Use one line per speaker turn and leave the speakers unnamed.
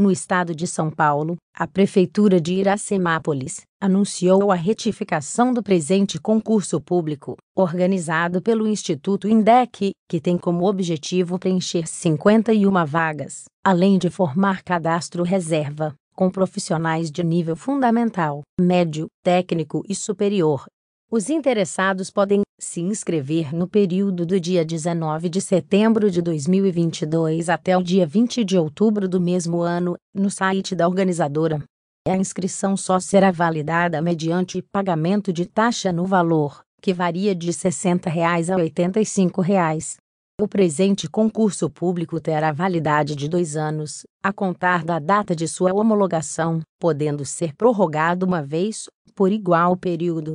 No estado de São Paulo, a Prefeitura de Iracemápolis anunciou a retificação do presente concurso público, organizado pelo Instituto INDEC, que tem como objetivo preencher 51 vagas, além de formar cadastro reserva, com profissionais de nível fundamental, médio, técnico e superior, os interessados podem se inscrever no período do dia 19 de setembro de 2022 até o dia 20 de outubro do mesmo ano, no site da organizadora. A inscrição só será validada mediante pagamento de taxa no valor, que varia de R$ 60 reais a R$ 85. Reais. O presente concurso público terá validade de dois anos, a contar da data de sua homologação, podendo ser prorrogado uma vez, por igual período.